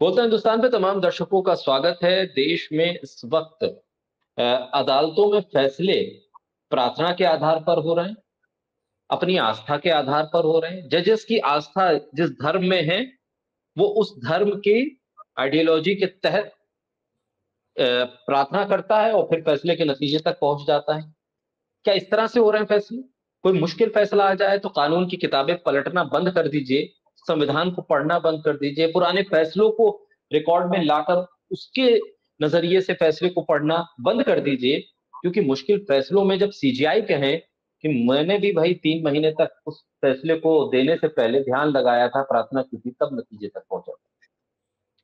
बोलते हैं हिंदुस्तान पे तमाम दर्शकों का स्वागत है देश में इस वक्त अदालतों में फैसले प्रार्थना के आधार पर हो रहे हैं अपनी आस्था के आधार पर हो रहे हैं जजेस की आस्था जिस धर्म में है वो उस धर्म के आइडियोलॉजी के तहत प्रार्थना करता है और फिर फैसले के नतीजे तक पहुंच जाता है क्या इस तरह से हो रहे हैं फैसले कोई मुश्किल फैसला आ जाए तो कानून की किताबें पलटना बंद कर दीजिए संविधान को पढ़ना बंद कर दीजिए पुराने फैसलों को रिकॉर्ड में लाकर उसके नजरिए से फैसले को पढ़ना बंद कर दीजिए क्योंकि मुश्किल फैसलों में जब सीजीआई कहें कि मैंने भी भाई तीन महीने तक उस फैसले को देने से पहले ध्यान लगाया था प्रार्थना की थी तब नतीजे तक पहुंचा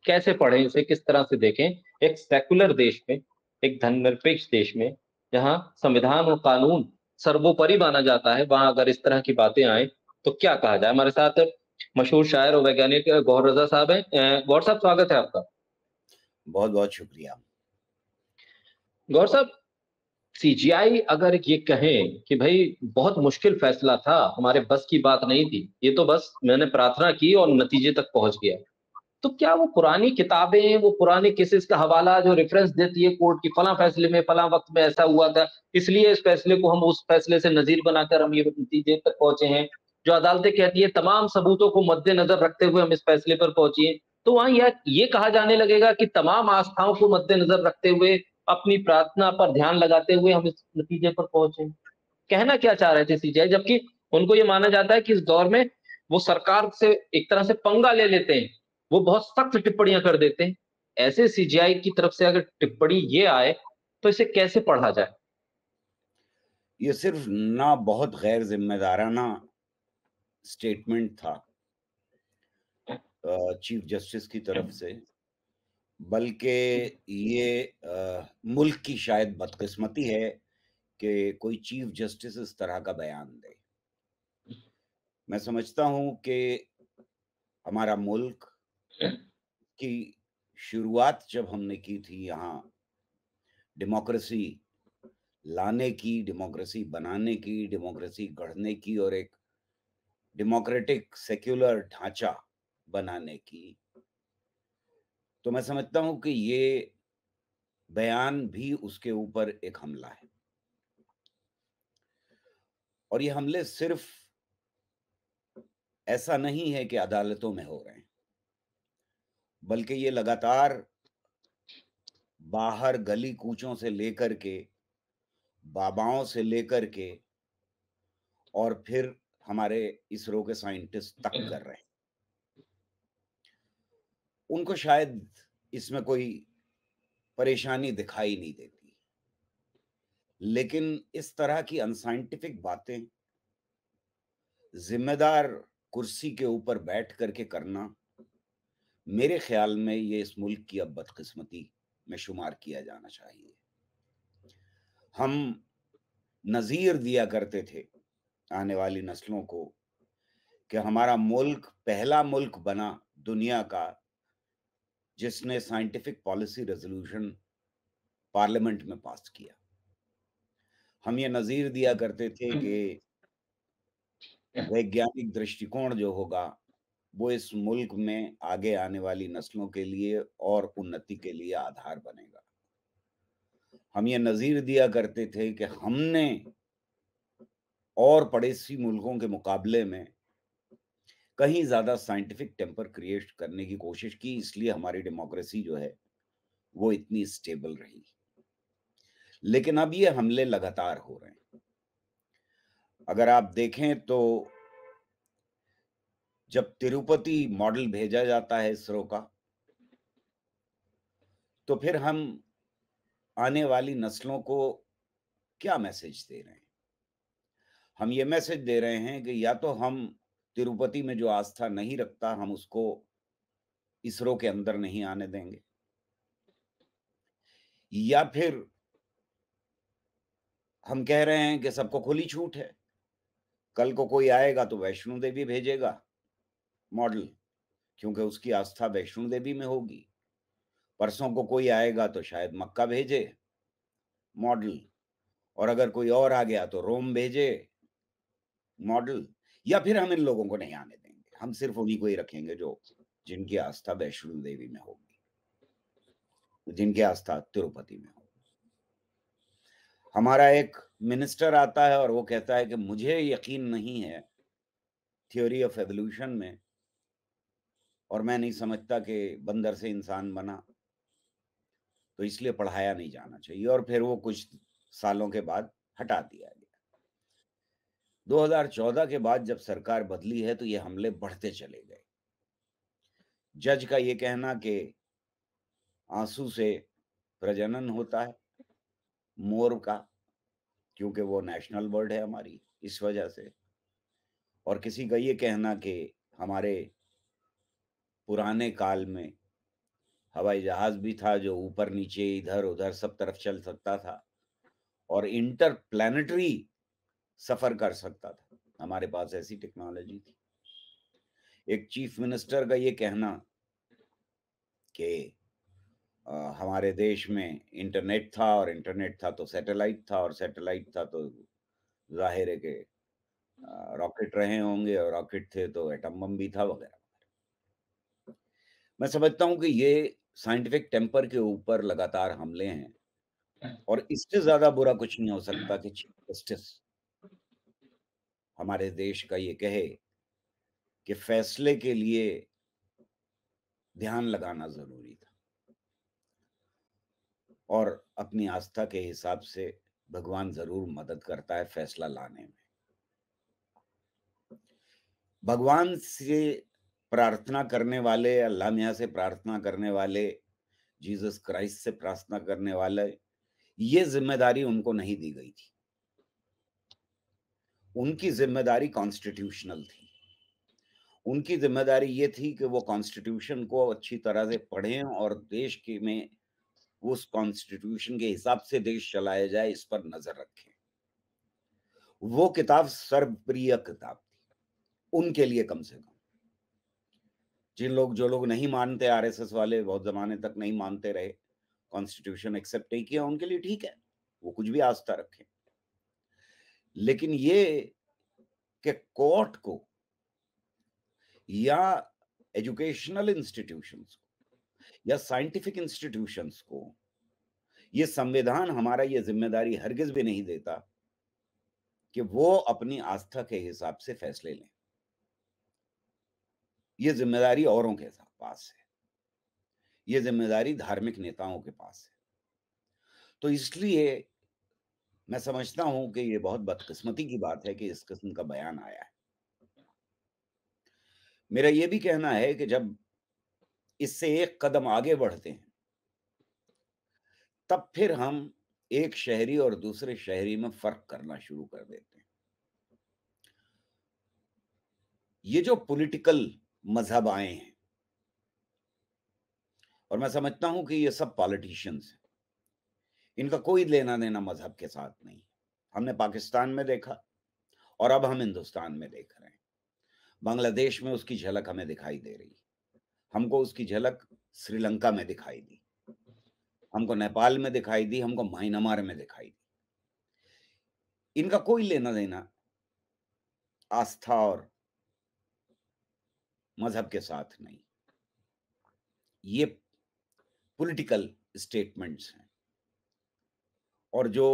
कैसे पढ़ें इसे किस तरह से देखें एक सेकुलर देश में एक धर्मनिरपेक्ष देश में जहां संविधान और कानून सर्वोपरि माना जाता है वहां अगर इस तरह की बातें आए तो क्या कहा जाए हमारे साथ मशहूर शायर और वैज्ञानिक गौर रजा साहब हैं गौर साहब स्वागत है आपका बहुत बहुत शुक्रिया गौर साहब सीजीआई अगर ये कहें कि भाई बहुत मुश्किल फैसला था हमारे बस की बात नहीं थी ये तो बस मैंने प्रार्थना की और नतीजे तक पहुंच गया तो क्या वो पुरानी किताबें वो पुराने केसेस का हवाला जो रेफरेंस देती है कोर्ट की फला फैसले में फला वक्त में ऐसा हुआ था इसलिए इस फैसले को हम उस फैसले से नजीर बनाकर हम ये नतीजे तक पहुंचे हैं जो अदालतें कहती है तमाम सबूतों को मद्देनजर रखते हुए हम इस फैसले पर पहुंचिए तो वहां यह ये कहा जाने लगेगा कि तमाम आस्थाओं को मद्देनजर रखते हुए अपनी प्रार्थना पर ध्यान लगाते हुए हम इस नतीजे पर पहुंचे कहना क्या चाह रहे थे सीजीआई जबकि उनको ये माना जाता है कि इस दौर में वो सरकार से एक तरह से पंगा ले लेते हैं वो बहुत सख्त टिप्पणियां कर देते हैं ऐसे सीजीआई की तरफ से अगर टिप्पणी ये आए तो इसे कैसे पढ़ा जाए ये सिर्फ ना बहुत गैर जिम्मेदाराना स्टेटमेंट था चीफ जस्टिस की तरफ हम्म। से बल्कि ये मुल्क की शायद बदकिस्मती है कि कोई चीफ जस्टिस इस तरह का बयान दे मैं समझता हूं कि हमारा मुल्क की शुरुआत जब हमने की थी यहाँ डेमोक्रेसी लाने की डेमोक्रेसी बनाने की डेमोक्रेसी गढ़ने की और एक डेमोक्रेटिक सेक्युलर ढांचा बनाने की तो मैं समझता हूं कि ये बयान भी उसके ऊपर एक हमला है और ये हमले सिर्फ ऐसा नहीं है कि अदालतों में हो रहे हैं बल्कि ये लगातार बाहर गली कूचों से लेकर के बाबाओं से लेकर के और फिर हमारे इसरो के साइंटिस्ट तक कर रहे हैं उनको शायद इसमें कोई परेशानी दिखाई नहीं देती लेकिन इस तरह की अनसाइंटिफिक बातें जिम्मेदार कुर्सी के ऊपर बैठ करके करना मेरे ख्याल में ये इस मुल्क की अब बदकिस्मती में शुमार किया जाना चाहिए हम नज़ीर दिया करते थे आने वाली नस्लों को कि हमारा मुल्क पहला मुल्क बना दुनिया का जिसने साइंटिफिक पॉलिसी रेजोल्यूशन पार्लियामेंट में पास किया हम ये नज़ीर दिया करते थे हम्म। कि वैज्ञानिक दृष्टिकोण जो होगा वो इस मुल्क में आगे आने वाली नस्लों के लिए और उन्नति के लिए आधार बनेगा हम ये नज़ीर दिया करते थे कि हमने और पड़ोसी मुल्कों के मुकाबले में कहीं ज़्यादा साइंटिफिक टेंपर क्रिएट करने की कोशिश की इसलिए हमारी डेमोक्रेसी जो है वो इतनी स्टेबल रही लेकिन अब ये हमले लगातार हो रहे हैं अगर आप देखें तो जब तिरुपति मॉडल भेजा जाता है इसरो का तो फिर हम आने वाली नस्लों को क्या मैसेज दे रहे हैं हम ये मैसेज दे रहे हैं कि या तो हम तिरुपति में जो आस्था नहीं रखता हम उसको इसरो के अंदर नहीं आने देंगे या फिर हम कह रहे हैं कि सबको खुली छूट है कल को कोई आएगा तो वैष्णो देवी भेजेगा मॉडल क्योंकि उसकी आस्था वैष्णो देवी में होगी परसों को कोई आएगा तो शायद मक्का भेजे मॉडल और अगर कोई और आ गया तो रोम भेजे मॉडल या फिर हम इन लोगों को नहीं आने देंगे हम सिर्फ उन्हीं को ही रखेंगे जो जिनकी आस्था वैष्णो देवी में होगी जिनकी आस्था तिरुपति में होगी हमारा एक मिनिस्टर आता है और वो कहता है कि मुझे यकीन नहीं है थ्योरी ऑफ एवोल्यूशन में और मैं नहीं समझता कि बंदर से इंसान बना तो इसलिए पढ़ाया नहीं जाना चाहिए और फिर वो कुछ सालों के बाद हटा दिया 2014 के बाद जब सरकार बदली है तो ये हमले बढ़ते चले गए जज का ये कहना कि आंसू से प्रजनन होता है मोर का क्योंकि वो नेशनल बर्ड है हमारी इस वजह से और किसी का ये कहना कि हमारे पुराने काल में हवाई जहाज भी था जो ऊपर नीचे इधर उधर सब तरफ चल सकता था और इंटर प्लानिटरी सफर कर सकता था हमारे पास ऐसी टेक्नोलॉजी थी एक चीफ मिनिस्टर का ये कहना कि हमारे देश में इंटरनेट था और इंटरनेट था तो सैटेलाइट था और सैटेलाइट था तो जाहिर है कि रॉकेट रहे होंगे और रॉकेट थे तो एटम बम भी था वगैरह मैं समझता हूं कि ये साइंटिफिक टेम्पर के ऊपर लगातार हमले हैं हाँ। और इससे ज्यादा बुरा कुछ नहीं हो सकता कि चीफ जस्टिस हमारे देश का ये कहे कि फैसले के लिए ध्यान लगाना जरूरी था और अपनी आस्था के हिसाब से भगवान जरूर मदद करता है फैसला लाने में भगवान से प्रार्थना करने वाले अल्लाह मियाँ से प्रार्थना करने वाले जीसस क्राइस्ट से प्रार्थना करने वाले ये जिम्मेदारी उनको नहीं दी गई थी उनकी जिम्मेदारी कॉन्स्टिट्यूशनल थी उनकी जिम्मेदारी ये थी कि वो कॉन्स्टिट्यूशन को अच्छी तरह से पढ़ें और देश के में उस कॉन्स्टिट्यूशन के हिसाब से देश चलाया जाए इस पर नजर रखें वो किताब सर्वप्रिय किताब थी उनके लिए कम से कम जिन लोग जो लोग नहीं मानते आरएसएस वाले बहुत जमाने तक नहीं मानते रहे कॉन्स्टिट्यूशन एक्सेप्ट नहीं किया उनके लिए ठीक है वो कुछ भी आस्था रखें लेकिन ये कि कोर्ट को या एजुकेशनल इंस्टीट्यूशंस को या साइंटिफिक इंस्टीट्यूशंस को ये संविधान हमारा ये जिम्मेदारी हरगिज भी नहीं देता कि वो अपनी आस्था के हिसाब से फैसले लें ये जिम्मेदारी औरों के पास है ये जिम्मेदारी धार्मिक नेताओं के पास है तो इसलिए मैं समझता हूं कि ये बहुत बदकिस्मती की बात है कि इस किस्म का बयान आया है मेरा ये भी कहना है कि जब इससे एक कदम आगे बढ़ते हैं तब फिर हम एक शहरी और दूसरे शहरी में फर्क करना शुरू कर देते हैं ये जो पॉलिटिकल मजहब आए हैं और मैं समझता हूं कि ये सब पॉलिटिशियंस हैं इनका कोई लेना देना मजहब के साथ नहीं हमने पाकिस्तान में देखा और अब हम हिंदुस्तान में देख रहे हैं बांग्लादेश में उसकी झलक हमें दिखाई दे रही हमको उसकी झलक श्रीलंका में दिखाई दी हमको नेपाल में दिखाई दी हमको म्यांमार में दिखाई दी इनका कोई लेना देना आस्था और मजहब के साथ नहीं ये पॉलिटिकल स्टेटमेंट्स हैं और जो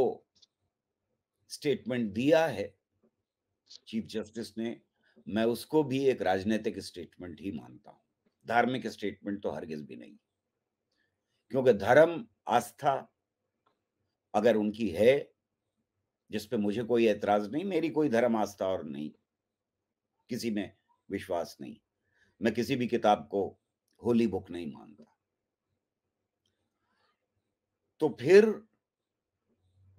स्टेटमेंट दिया है चीफ जस्टिस ने मैं उसको भी एक राजनीतिक स्टेटमेंट ही मानता हूं धार्मिक स्टेटमेंट तो हरगिज भी नहीं क्योंकि धर्म आस्था अगर उनकी है जिसपे मुझे कोई एतराज नहीं मेरी कोई धर्म आस्था और नहीं किसी में विश्वास नहीं मैं किसी भी किताब को होली बुक नहीं मानता तो फिर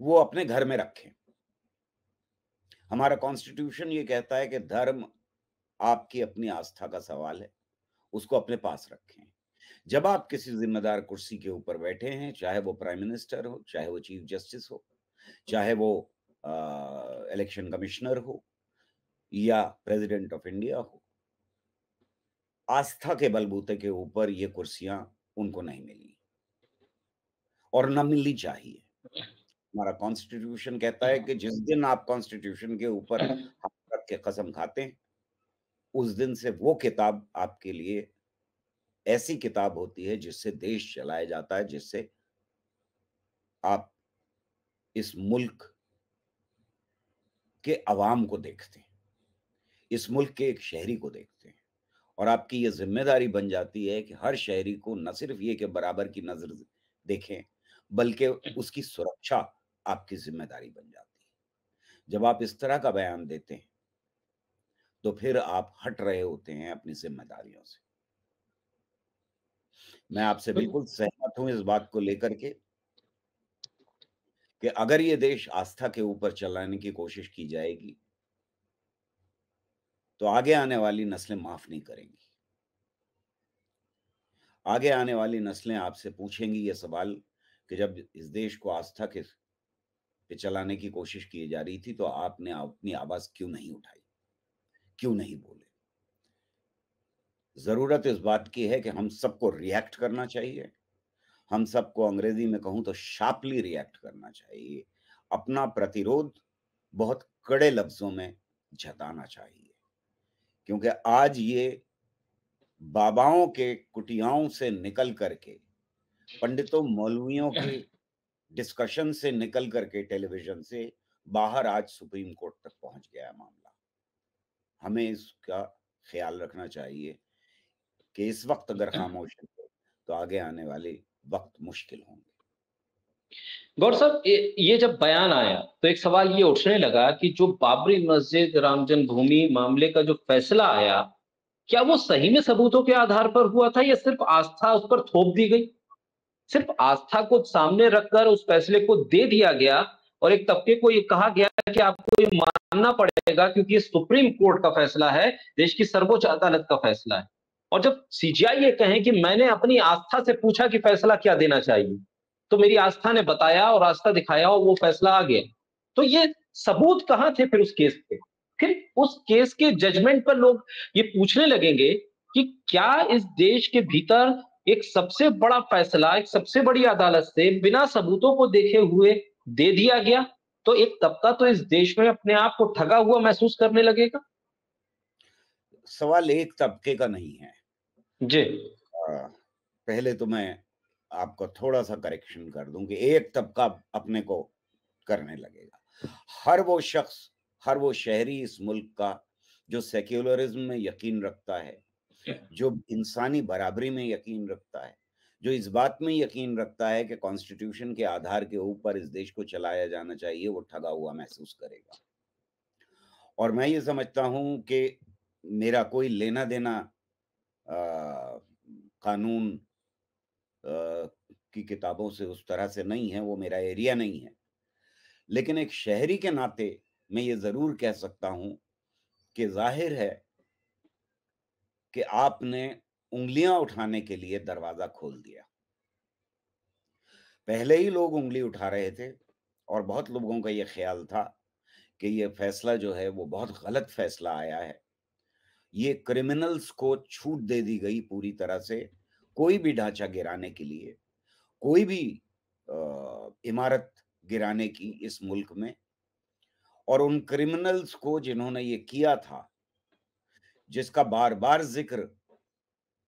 वो अपने घर में रखें हमारा कॉन्स्टिट्यूशन ये कहता है कि धर्म आपकी अपनी आस्था का सवाल है उसको अपने पास रखें जब आप किसी जिम्मेदार कुर्सी के ऊपर बैठे हैं चाहे वो प्राइम मिनिस्टर हो चाहे वो चीफ जस्टिस हो चाहे वो इलेक्शन कमिश्नर हो या प्रेसिडेंट ऑफ इंडिया हो आस्था के बलबूते के ऊपर ये कुर्सियां उनको नहीं मिली और न मिलनी चाहिए हमारा कॉन्स्टिट्यूशन कहता है कि हाँ। जिस दिन आप कॉन्स्टिट्यूशन के ऊपर रख के कसम खाते हैं उस दिन से वो किताब आपके लिए ऐसी किताब होती है जिससे देश चलाया जाता है जिससे आप इस मुल्क के अवाम को देखते हैं इस मुल्क के एक शहरी को देखते हैं और आपकी ये जिम्मेदारी बन जाती है कि हर शहरी को न सिर्फ ये के बराबर की नजर देखें बल्कि हाँ। उसकी सुरक्षा आपकी जिम्मेदारी बन जाती है जब आप इस तरह का बयान देते हैं तो फिर आप हट रहे होते हैं अपनी जिम्मेदारियों से मैं आपसे बिल्कुल सहमत हूं इस बात को लेकर के कि अगर ये देश आस्था के ऊपर चलाने की कोशिश की जाएगी तो आगे आने वाली नस्लें माफ नहीं करेंगी आगे आने वाली नस्लें आपसे पूछेंगी ये सवाल कि जब इस देश को आस्था के पे चलाने की कोशिश की जा रही थी तो आपने अपनी आवाज क्यों नहीं उठाई क्यों नहीं बोले जरूरत इस बात की है कि हम सबको रिएक्ट करना चाहिए हम सबको अंग्रेजी में कहूं तो शार्पली रिएक्ट करना चाहिए अपना प्रतिरोध बहुत कड़े लफ्जों में जताना चाहिए क्योंकि आज ये बाबाओं के कुटियाओं से निकल करके पंडितों मौलवियों की डिस्कशन से निकल करके टेलीविजन से बाहर आज सुप्रीम कोर्ट तक पहुंच गया है मामला हमें इसका ख्याल रखना चाहिए कि इस वक्त अगर हाँ। खामोश रहे तो आगे आने वाले वक्त मुश्किल होंगे गौर साहब ये जब बयान आया तो एक सवाल ये उठने लगा कि जो बाबरी मस्जिद राम जन्मभूमि मामले का जो फैसला आया क्या वो सही में सबूतों के आधार पर हुआ था या सिर्फ आस्था उस पर थोप दी गई सिर्फ आस्था को सामने रखकर उस फैसले को दे दिया गया और एक तबके को ये कहा गया कि आपको ये मानना पड़ेगा क्योंकि ये सुप्रीम कोर्ट का फैसला है देश की सर्वोच्च अदालत का फैसला है और जब सीजीआई ये कहें कि मैंने अपनी आस्था से पूछा कि फैसला क्या देना चाहिए तो मेरी आस्था ने बताया और आस्था दिखाया और वो फैसला आ गया तो ये सबूत कहाँ थे फिर उस केस पे फिर उस केस के जजमेंट पर लोग ये पूछने लगेंगे कि क्या इस देश के भीतर एक सबसे बड़ा फैसला एक सबसे बड़ी अदालत से बिना सबूतों को देखे हुए दे दिया गया तो एक तबका तो इस देश में अपने आप को ठगा हुआ महसूस करने लगेगा सवाल एक तबके का नहीं है जी पहले तो मैं आपको थोड़ा सा करेक्शन कर दूं कि एक तबका अपने को करने लगेगा हर वो शख्स हर वो शहरी इस मुल्क का जो सेक्युलरिज्म में यकीन रखता है जो इंसानी बराबरी में यकीन रखता है जो इस बात में यकीन रखता है कि कॉन्स्टिट्यूशन के आधार के ऊपर इस देश को चलाया जाना चाहिए वो ठगा हुआ महसूस करेगा और मैं ये समझता हूं कि मेरा कोई लेना देना आ, कानून आ, की किताबों से उस तरह से नहीं है वो मेरा एरिया नहीं है लेकिन एक शहरी के नाते मैं ये ज़रूर कह सकता हूं कि जाहिर है कि आपने उंगलियां उठाने के लिए दरवाजा खोल दिया पहले ही लोग उंगली उठा रहे थे और बहुत लोगों का यह ख्याल था कि यह फैसला जो है वो बहुत गलत फैसला आया है ये क्रिमिनल्स को छूट दे दी गई पूरी तरह से कोई भी ढांचा गिराने के लिए कोई भी इमारत गिराने की इस मुल्क में और उन क्रिमिनल्स को जिन्होंने ये किया था जिसका बार बार जिक्र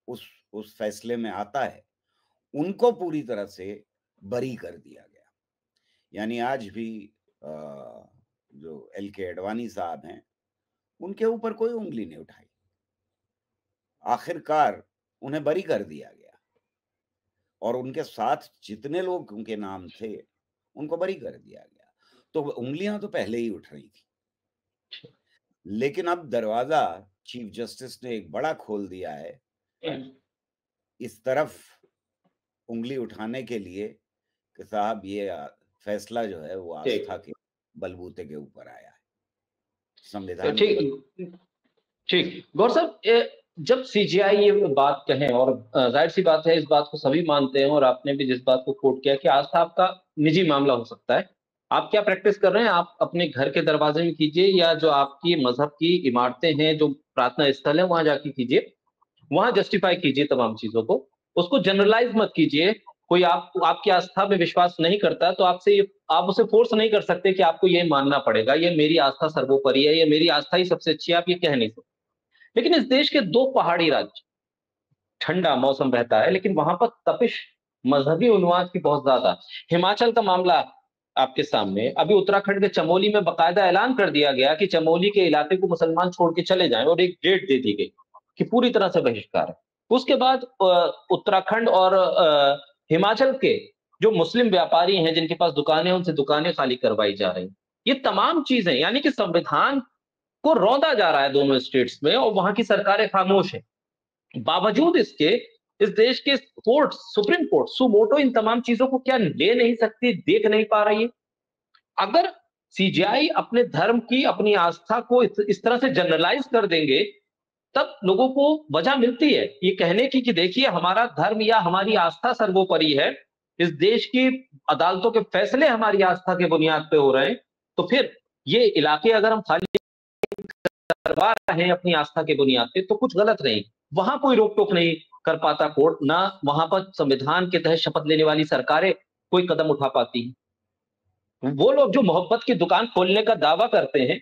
उस उस फैसले में आता है उनको पूरी तरह से बरी कर दिया गया यानी आज भी जो एल के अडवाणी साहब हैं उनके ऊपर कोई उंगली नहीं उठाई आखिरकार उन्हें बरी कर दिया गया और उनके साथ जितने लोग उनके नाम थे उनको बरी कर दिया गया तो उंगलियां तो पहले ही उठ रही थी अच्छा। लेकिन अब दरवाजा चीफ जस्टिस ने एक बड़ा खोल दिया है इस तरफ उंगली उठाने के लिए कि साहब ये फैसला जो है वो आस्था के बलबूते के ऊपर आया है तो संविधान ठीक ठीक गौर साहब जब सीजीआई ये बात कहें और जाहिर सी बात है इस बात को सभी मानते हैं और आपने भी जिस बात को कोट किया कि आस्था आपका निजी मामला हो सकता है आप क्या प्रैक्टिस कर रहे हैं आप अपने घर के दरवाजे में कीजिए या जो आपकी मजहब की इमारतें हैं जो प्रार्थना स्थल है वहां जाके कीजिए वहां जस्टिफाई कीजिए तमाम चीजों को उसको जनरलाइज मत कीजिए कोई आप आपकी आस्था में विश्वास नहीं करता तो आपसे ये आप उसे फोर्स नहीं कर सकते कि आपको ये मानना पड़ेगा ये मेरी आस्था सर्वोपरि है ये मेरी आस्था ही सबसे अच्छी है आप ये कह नहीं सकते लेकिन इस देश के दो पहाड़ी राज्य ठंडा मौसम रहता है लेकिन वहां पर तपिश मजहबी उन्वाद की बहुत ज्यादा हिमाचल का मामला आपके सामने अभी उत्तराखंड के चमोली में बकायदा ऐलान कर दिया गया कि चमोली के इलाके को मुसलमान छोड़ के चले जाएं और एक डेट दे दी गई कि पूरी तरह से बहिष्कार उसके बाद उत्तराखंड और हिमाचल के जो मुस्लिम व्यापारी हैं जिनके पास दुकानें उनसे दुकानें खाली करवाई जा रही ये तमाम चीजें यानी कि संविधान को रौंदा जा रहा है दोनों स्टेट्स में और वहां की सरकारें खामोश है बावजूद इसके इस देश के कोर्ट सुप्रीम कोर्ट सुमोटो इन तमाम चीजों को क्या ले नहीं सकती देख नहीं पा रही है अगर सीजीआई अपने धर्म की अपनी आस्था को इस तरह से जनरलाइज कर देंगे तब लोगों को वजह मिलती है ये कहने की कि देखिए हमारा धर्म या हमारी आस्था सर्वोपरि है इस देश की अदालतों के फैसले हमारी आस्था के बुनियाद पे हो रहे हैं तो फिर ये इलाके अगर हम खाली करवा रहे हैं अपनी आस्था के बुनियाद पे तो कुछ गलत नहीं वहां कोई रोक टोक नहीं कर पाता कोर्ट ना वहां पर संविधान के तहत शपथ लेने वाली सरकारें कोई कदम उठा पाती है वो लोग जो मोहब्बत की दुकान खोलने का दावा करते हैं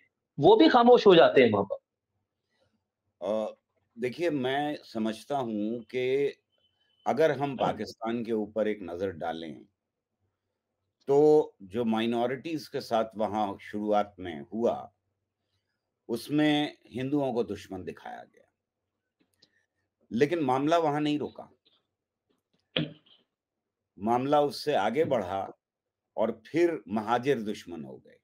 वो भी खामोश हो जाते हैं वहां पर देखिए मैं समझता हूं कि अगर हम हाँ। पाकिस्तान के ऊपर एक नजर डालें तो जो माइनॉरिटीज के साथ वहां शुरुआत में हुआ उसमें हिंदुओं को दुश्मन दिखाया गया लेकिन मामला वहां नहीं रुका मामला उससे आगे बढ़ा और फिर महाजिर दुश्मन हो गए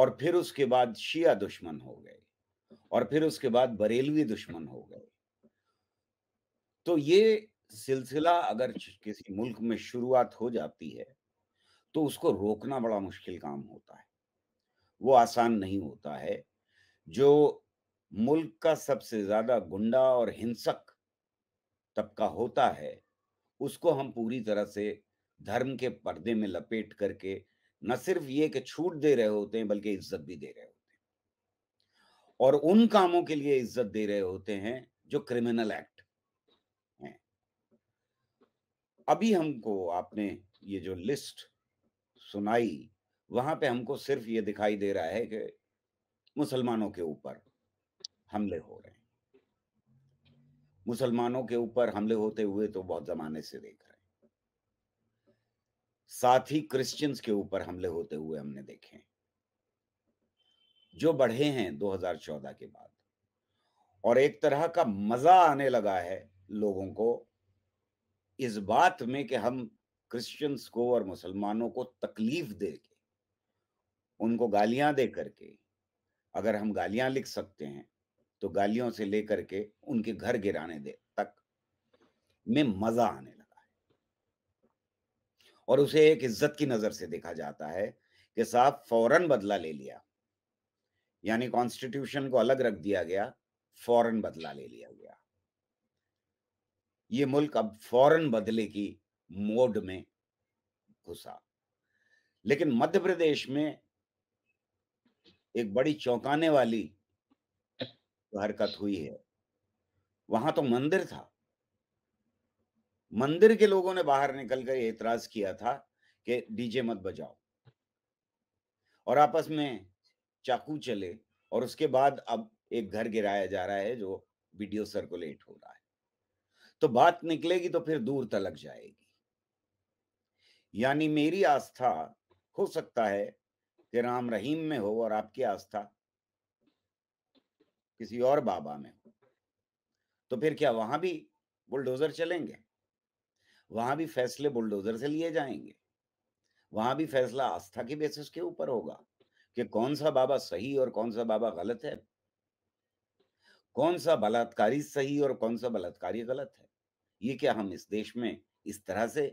और फिर उसके बाद शिया दुश्मन हो गए और फिर उसके बाद बरेलवी दुश्मन हो गए तो ये सिलसिला अगर किसी मुल्क में शुरुआत हो जाती है तो उसको रोकना बड़ा मुश्किल काम होता है वो आसान नहीं होता है जो मुल्क का सबसे ज्यादा गुंडा और हिंसक तबका होता है उसको हम पूरी तरह से धर्म के पर्दे में लपेट करके न सिर्फ ये कि छूट दे रहे होते हैं बल्कि इज्जत भी दे रहे होते हैं और उन कामों के लिए इज्जत दे रहे होते हैं जो क्रिमिनल एक्ट हैं अभी हमको आपने ये जो लिस्ट सुनाई वहां पे हमको सिर्फ ये दिखाई दे रहा है कि मुसलमानों के ऊपर हमले हो रहे हैं मुसलमानों के ऊपर हमले होते हुए तो बहुत जमाने से देख रहे हैं साथ ही क्रिश्चियंस के ऊपर हमले होते हुए हमने देखे जो बढ़े हैं 2014 के बाद और एक तरह का मजा आने लगा है लोगों को इस बात में कि हम क्रिश्चियंस को और मुसलमानों को तकलीफ के उनको गालियां दे करके अगर हम गालियां लिख सकते हैं तो गालियों से लेकर के उनके घर गिराने दे तक में मजा आने लगा है और उसे एक इज्जत की नजर से देखा जाता है कि साहब फौरन बदला ले लिया यानी कॉन्स्टिट्यूशन को अलग रख दिया गया फौरन बदला ले लिया गया ये मुल्क अब फौरन बदले की मोड में घुसा लेकिन मध्य प्रदेश में एक बड़ी चौंकाने वाली तो हरकत हुई है वहां तो मंदिर था मंदिर के लोगों ने बाहर निकलकर एतराज किया था कि डीजे मत बजाओ और आपस में चाकू चले और उसके बाद अब एक घर गिराया जा रहा है जो वीडियो सर्कुलेट हो रहा है तो बात निकलेगी तो फिर दूर तलक जाएगी यानी मेरी आस्था हो सकता है कि राम रहीम में हो और आपकी आस्था किसी और बाबा में हो तो फिर क्या वहां भी बुलडोजर चलेंगे वहां भी फैसले बुलडोजर से लिए जाएंगे वहां भी फैसला आस्था के बेसिस के ऊपर होगा कि कौन सा बाबा सही और कौन सा बाबा गलत है कौन सा बलात्कारी सही और कौन सा बलात्कारी गलत है ये क्या हम इस देश में इस तरह से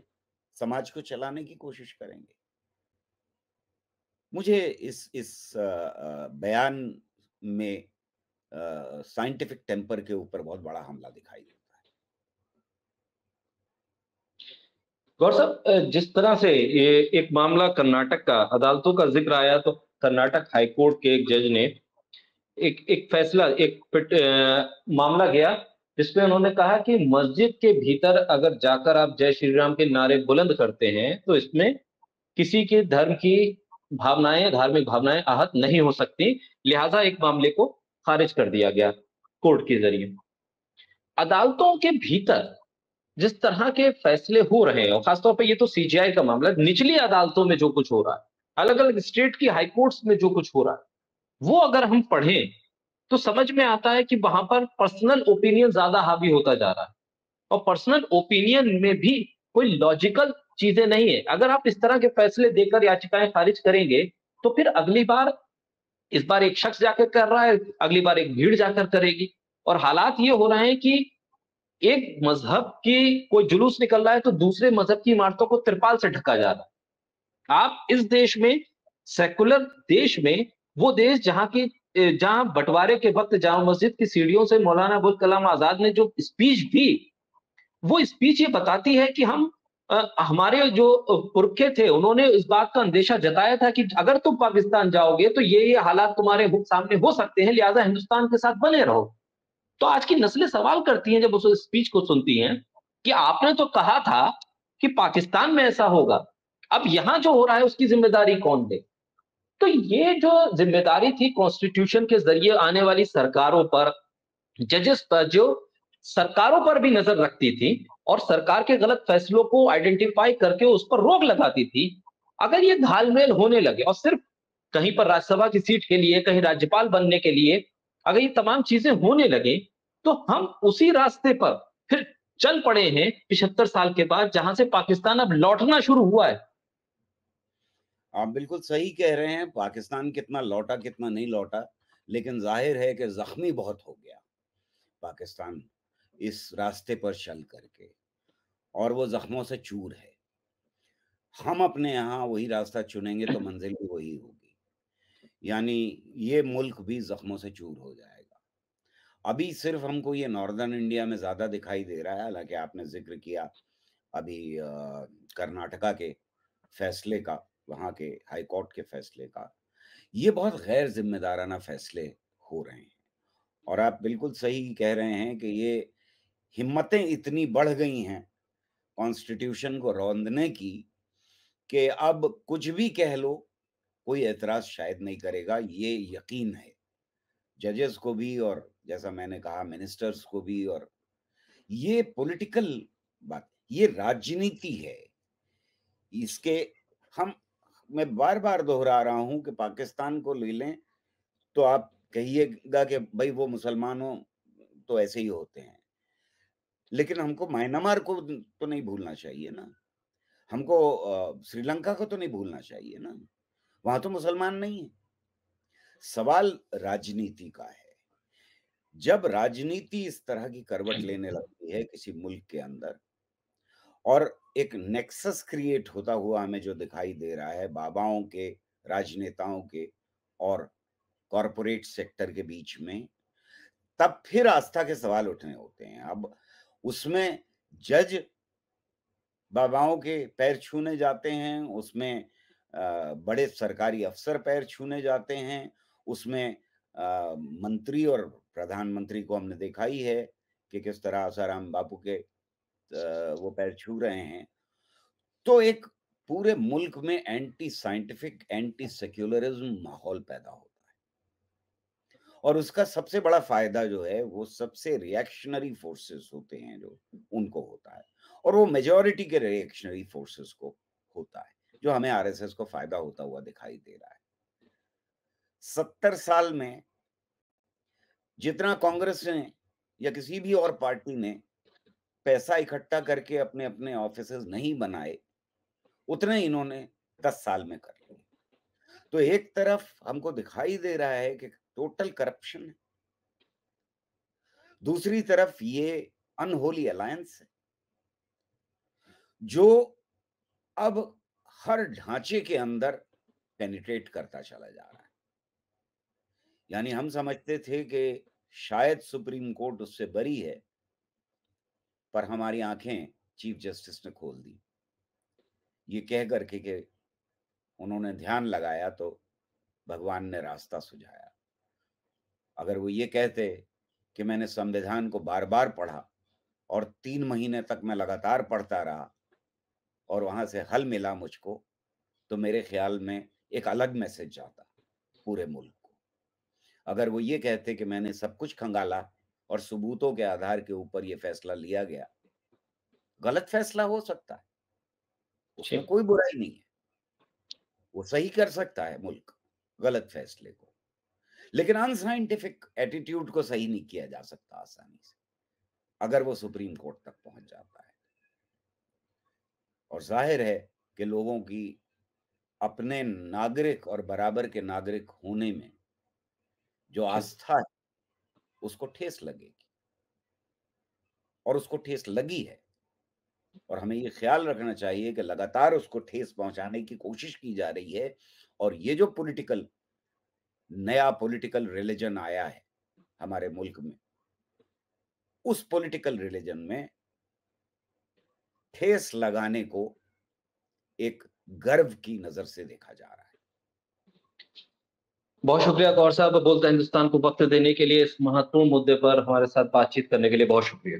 समाज को चलाने की कोशिश करेंगे मुझे इस इस बयान में साइंटिफिक टेंपर के ऊपर बहुत बड़ा हमला दिखाई देता है गौर साहब जिस तरह से ये एक मामला कर्नाटक का अदालतों का जिक्र आया तो कर्नाटक हाईकोर्ट के एक जज ने एक एक फैसला एक पिट, आ, मामला गया जिसमें उन्होंने कहा कि मस्जिद के भीतर अगर जाकर आप जय श्री राम के नारे बुलंद करते हैं तो इसमें किसी के धर्म की भावनाएं धार्मिक भावनाएं आहत नहीं हो सकती लिहाजा एक मामले को खारिज कर दिया गया कोर्ट के जरिए अदालतों के भीतर जिस तरह के फैसले हो रहे हैं खासतौर पर यह तो सीजीआई का मामला निचली अदालतों में जो कुछ हो रहा है अलग अलग स्टेट की हाईकोर्ट्स में जो कुछ हो रहा है वो अगर हम पढ़ें तो समझ में आता है कि वहां पर पर्सनल ओपिनियन ज्यादा हावी होता जा रहा है और पर्सनल ओपिनियन में भी कोई लॉजिकल चीजें नहीं है अगर आप इस तरह के फैसले देकर याचिकाएं खारिज करेंगे तो फिर अगली बार इस बार एक शख्स जाकर कर रहा है अगली बार एक भीड़ जाकर करेगी और हालात ये हो रहे हैं कि एक मजहब की कोई जुलूस निकल रहा है तो दूसरे मजहब की इमारतों को तिरपाल से ढका जा रहा है आप इस देश में सेकुलर देश में वो देश जहाँ की जहां बंटवारे के वक्त जामा मस्जिद की सीढ़ियों से मौलाना अबुल कलाम आजाद ने जो स्पीच दी वो स्पीच ये बताती है कि हम हमारे जो पुरखे थे उन्होंने इस बात का अंदेशा जताया था कि अगर तुम पाकिस्तान जाओगे तो ये ये हालात तुम्हारे सामने हो सकते हैं लिहाजा हिंदुस्तान के साथ बने रहो तो आज की नस्लें सवाल करती हैं जब उस स्पीच को सुनती हैं कि आपने तो कहा था कि पाकिस्तान में ऐसा होगा अब यहाँ जो हो रहा है उसकी जिम्मेदारी कौन दे तो ये जो जिम्मेदारी थी कॉन्स्टिट्यूशन के जरिए आने वाली सरकारों पर जजेस पर जो सरकारों पर भी नजर रखती थी और सरकार के गलत फैसलों को आइडेंटिफाई करके उस पर रोक लगाती थी अगर ये घालमेल होने लगे और सिर्फ कहीं पर राज्यसभा की सीट के लिए कहीं राज्यपाल बनने के लिए अगर ये तमाम चीजें होने लगे तो हम उसी रास्ते पर फिर चल पड़े हैं पिछहत्तर साल के बाद जहां से पाकिस्तान अब लौटना शुरू हुआ है आप बिल्कुल सही कह रहे हैं पाकिस्तान कितना लौटा कितना नहीं लौटा लेकिन जाहिर है कि जख्मी बहुत हो गया पाकिस्तान इस रास्ते पर चल करके और वो जख्मों से चूर है हम अपने यहाँ वही रास्ता चुनेंगे तो मंजिल भी वही होगी यानी ये मुल्क भी जख्मों से चूर हो जाएगा अभी सिर्फ हमको ये नॉर्दर्न इंडिया में ज़्यादा दिखाई दे रहा है हालांकि आपने जिक्र किया अभी कर्नाटका के फैसले का वहाँ के हाईकोर्ट के फैसले का ये बहुत गैर जिम्मेदाराना फैसले हो रहे हैं और आप बिल्कुल सही कह रहे हैं कि ये हिम्मतें इतनी बढ़ गई हैं कॉन्स्टिट्यूशन को रौंदने की कि अब कुछ भी कह लो कोई एतराज शायद नहीं करेगा ये यकीन है जजेस को भी और जैसा मैंने कहा मिनिस्टर्स को भी और ये पॉलिटिकल बात ये राजनीति है इसके हम मैं बार बार दोहरा रहा हूं कि पाकिस्तान को ले लें तो आप कहिएगा कि भाई वो मुसलमानों तो ऐसे ही होते हैं लेकिन हमको म्यांमार को तो नहीं भूलना चाहिए ना हमको श्रीलंका को तो नहीं भूलना चाहिए ना वहां तो मुसलमान नहीं है सवाल राजनीति का है जब राजनीति इस तरह की करवट लेने लगती है किसी मुल्क के अंदर और एक नेक्सस क्रिएट होता हुआ हमें जो दिखाई दे रहा है बाबाओं के राजनेताओं के और कॉरपोरेट सेक्टर के बीच में तब फिर आस्था के सवाल उठने होते हैं अब उसमें जज बाबाओं के पैर छूने जाते हैं उसमें बड़े सरकारी अफसर पैर छूने जाते हैं उसमें मंत्री और प्रधानमंत्री को हमने देखा ही है कि किस तरह आसाराम बापू के वो पैर छू रहे हैं तो एक पूरे मुल्क में एंटी साइंटिफिक एंटी सेक्युलरिज्म माहौल पैदा हो और उसका सबसे बड़ा फायदा जो है वो सबसे रिएक्शनरी फोर्सेस होते हैं जो उनको होता है और वो मेजोरिटी के रिएक्शनरी फोर्सेस को होता है जो हमें आरएसएस को फायदा होता हुआ दिखाई दे रहा है सत्तर साल में जितना कांग्रेस ने या किसी भी और पार्टी ने पैसा इकट्ठा करके अपने अपने ऑफिस नहीं बनाए उतने इन्होंने दस साल में कर लिए तो एक तरफ हमको दिखाई दे रहा है कि टोटल करप्शन है दूसरी तरफ ये अनहोली अलायंस है जो अब हर ढांचे के अंदर पेनिट्रेट करता चला जा रहा है यानी हम समझते थे कि शायद सुप्रीम कोर्ट उससे बरी है पर हमारी आंखें चीफ जस्टिस ने खोल दी ये कह करके के उन्होंने ध्यान लगाया तो भगवान ने रास्ता सुझाया अगर वो ये कहते कि मैंने संविधान को बार बार पढ़ा और तीन महीने तक मैं लगातार पढ़ता रहा और वहां से हल मिला मुझको तो मेरे ख्याल में एक अलग मैसेज जाता पूरे मुल्क को अगर वो ये कहते कि मैंने सब कुछ खंगाला और सबूतों के आधार के ऊपर ये फैसला लिया गया गलत फैसला हो सकता है उसमें कोई बुराई नहीं है वो सही कर सकता है मुल्क गलत फैसले को लेकिन अनसाइंटिफिक एटीट्यूड को सही नहीं किया जा सकता आसानी से अगर वो सुप्रीम कोर्ट तक पहुंच जाता है और जाहिर है कि लोगों की अपने नागरिक और बराबर के नागरिक होने में जो आस्था है उसको ठेस लगेगी और उसको ठेस लगी है और हमें ये ख्याल रखना चाहिए कि लगातार उसको ठेस पहुंचाने की कोशिश की जा रही है और ये जो पॉलिटिकल नया पॉलिटिकल रिलीजन आया है हमारे मुल्क में उस पॉलिटिकल रिलीजन में ठेस लगाने को एक गर्व की नजर से देखा जा रहा है बहुत शुक्रिया कौर साहब बोलता हिंदुस्तान को वक्त देने के लिए इस महत्वपूर्ण मुद्दे पर हमारे साथ बातचीत करने के लिए बहुत शुक्रिया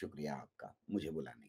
शुक्रिया आपका मुझे बुलाने